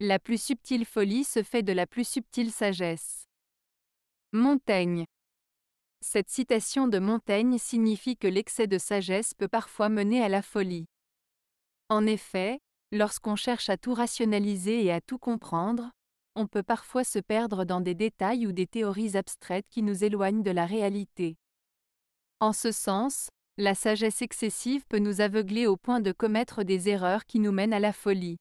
La plus subtile folie se fait de la plus subtile sagesse. Montaigne. Cette citation de Montaigne signifie que l'excès de sagesse peut parfois mener à la folie. En effet, lorsqu'on cherche à tout rationaliser et à tout comprendre, on peut parfois se perdre dans des détails ou des théories abstraites qui nous éloignent de la réalité. En ce sens, la sagesse excessive peut nous aveugler au point de commettre des erreurs qui nous mènent à la folie.